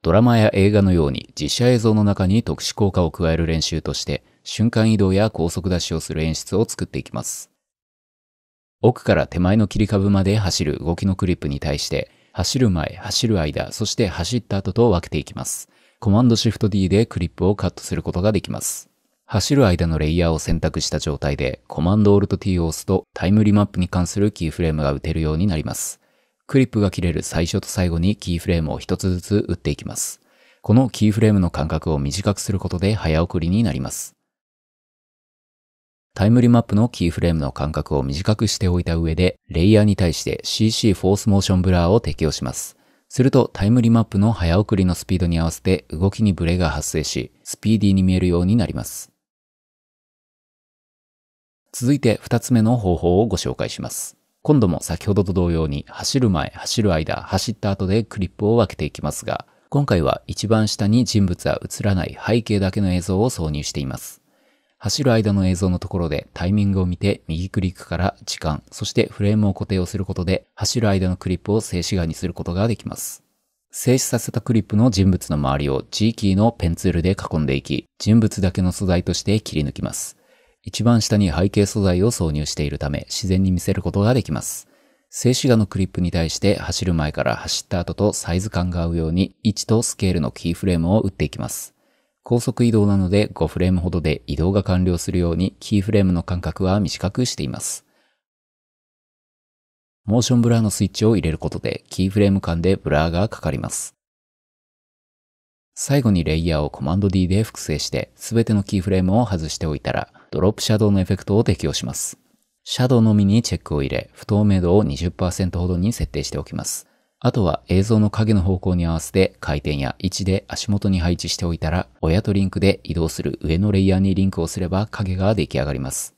ドラマや映画のように実写映像の中に特殊効果を加える練習として瞬間移動や高速出しをする演出を作っていきます。奥から手前の切り株まで走る動きのクリップに対して走る前、走る間、そして走った後と分けていきます。コマンドシフト D でクリップをカットすることができます。走る間のレイヤーを選択した状態でコマンドオルト T を押すとタイムリマップに関するキーフレームが打てるようになります。クリップが切れる最初と最後にキーフレームを一つずつ打っていきます。このキーフレームの間隔を短くすることで早送りになります。タイムリマップのキーフレームの間隔を短くしておいた上で、レイヤーに対して CC フォースモーションブラーを適用します。するとタイムリマップの早送りのスピードに合わせて動きにブレが発生し、スピーディーに見えるようになります。続いて2つ目の方法をご紹介します。今度も先ほどと同様に走る前、走る間、走った後でクリップを分けていきますが、今回は一番下に人物は映らない背景だけの映像を挿入しています。走る間の映像のところでタイミングを見て右クリックから時間、そしてフレームを固定をすることで走る間のクリップを静止画にすることができます。静止させたクリップの人物の周りを G キーのペンツールで囲んでいき、人物だけの素材として切り抜きます。一番下に背景素材を挿入しているため自然に見せることができます。静止画のクリップに対して走る前から走った後とサイズ感が合うように位置とスケールのキーフレームを打っていきます。高速移動なので5フレームほどで移動が完了するようにキーフレームの間隔は短くしています。モーションブラーのスイッチを入れることでキーフレーム間でブラーがかかります。最後にレイヤーをコマンド D で複製して全てのキーフレームを外しておいたらドロップシャドウのエフェクトを適用します。シャドウのみにチェックを入れ、不透明度を20%ほどに設定しておきます。あとは映像の影の方向に合わせて回転や位置で足元に配置しておいたら、親とリンクで移動する上のレイヤーにリンクをすれば影が出来上がります。